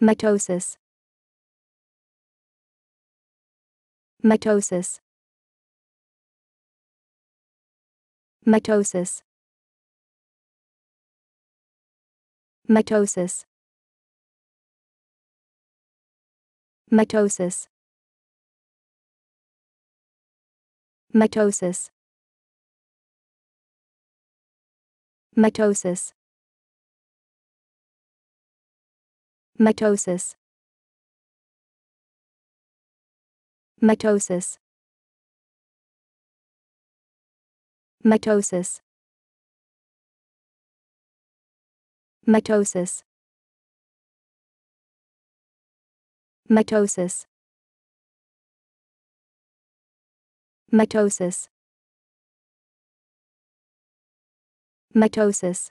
Mitosis. Mitosis. Mitosis. Mitosis. Mitosis. Mitosis. Mitosis. Mitosis. Mitosis. Mitosis. Mitosis. Mitosis. Mitosis. Mitosis.